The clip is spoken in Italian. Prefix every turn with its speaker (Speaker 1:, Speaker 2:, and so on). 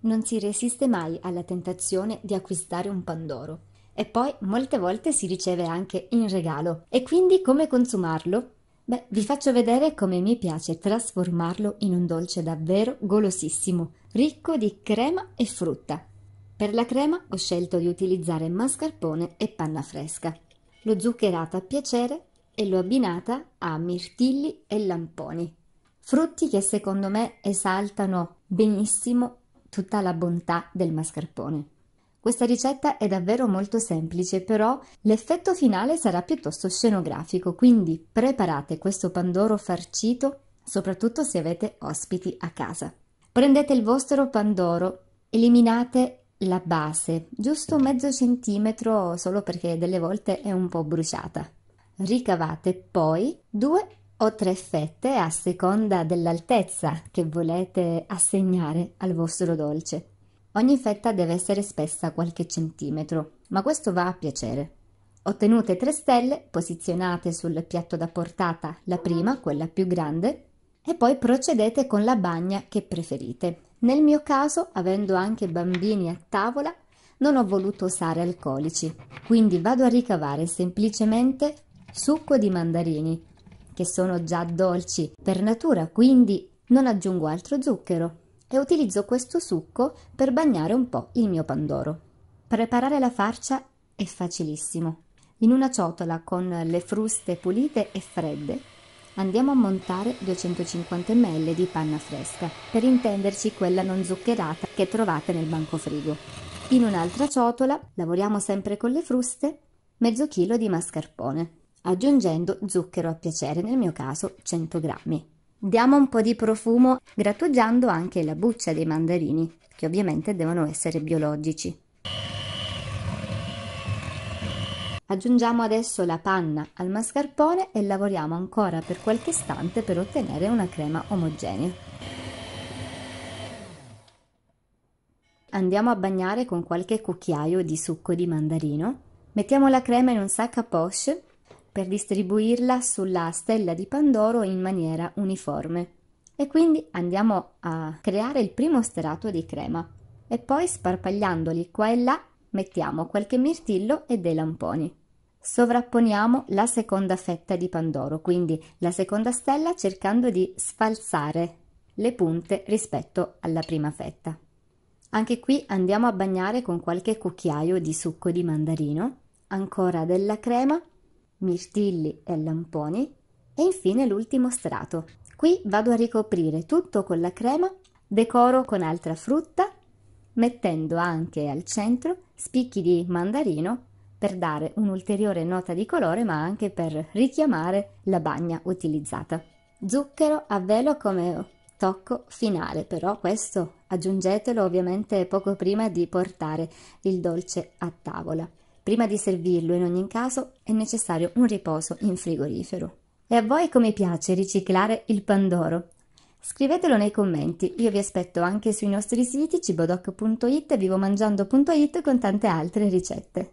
Speaker 1: Non si resiste mai alla tentazione di acquistare un Pandoro. E poi molte volte si riceve anche in regalo. E quindi come consumarlo? Beh, vi faccio vedere come mi piace trasformarlo in un dolce davvero golosissimo, ricco di crema e frutta. Per la crema ho scelto di utilizzare mascarpone e panna fresca. L'ho zuccherata a piacere e l'ho abbinata a mirtilli e lamponi. Frutti che secondo me esaltano benissimo tutta la bontà del mascarpone. Questa ricetta è davvero molto semplice, però l'effetto finale sarà piuttosto scenografico, quindi preparate questo pandoro farcito, soprattutto se avete ospiti a casa. Prendete il vostro pandoro, eliminate la base, giusto mezzo centimetro, solo perché delle volte è un po' bruciata. Ricavate poi due o tre fette a seconda dell'altezza che volete assegnare al vostro dolce. Ogni fetta deve essere spessa qualche centimetro, ma questo va a piacere. Ottenute tre stelle, posizionate sul piatto da portata la prima, quella più grande, e poi procedete con la bagna che preferite. Nel mio caso, avendo anche bambini a tavola, non ho voluto usare alcolici, quindi vado a ricavare semplicemente succo di mandarini che sono già dolci per natura, quindi non aggiungo altro zucchero e utilizzo questo succo per bagnare un po' il mio pandoro. Preparare la farcia è facilissimo. In una ciotola con le fruste pulite e fredde andiamo a montare 250 ml di panna fresca, per intenderci quella non zuccherata che trovate nel banco frigo. In un'altra ciotola lavoriamo sempre con le fruste mezzo chilo di mascarpone, aggiungendo zucchero a piacere, nel mio caso 100 grammi. Diamo un po' di profumo grattugiando anche la buccia dei mandarini, che ovviamente devono essere biologici. Aggiungiamo adesso la panna al mascarpone e lavoriamo ancora per qualche istante per ottenere una crema omogenea. Andiamo a bagnare con qualche cucchiaio di succo di mandarino. Mettiamo la crema in un sac à poche per distribuirla sulla stella di Pandoro in maniera uniforme. E quindi andiamo a creare il primo strato di crema e poi sparpagliandoli qua e là mettiamo qualche mirtillo e dei lamponi. Sovrapponiamo la seconda fetta di Pandoro, quindi la seconda stella cercando di sfalsare le punte rispetto alla prima fetta. Anche qui andiamo a bagnare con qualche cucchiaio di succo di mandarino, ancora della crema mirtilli e lamponi e infine l'ultimo strato. Qui vado a ricoprire tutto con la crema, decoro con altra frutta, mettendo anche al centro spicchi di mandarino per dare un'ulteriore nota di colore ma anche per richiamare la bagna utilizzata. Zucchero a velo come tocco finale, però questo aggiungetelo ovviamente poco prima di portare il dolce a tavola. Prima di servirlo, in ogni caso, è necessario un riposo in frigorifero. E a voi come piace riciclare il pandoro? Scrivetelo nei commenti, io vi aspetto anche sui nostri siti cibodoc.it e vivomangiando.it con tante altre ricette.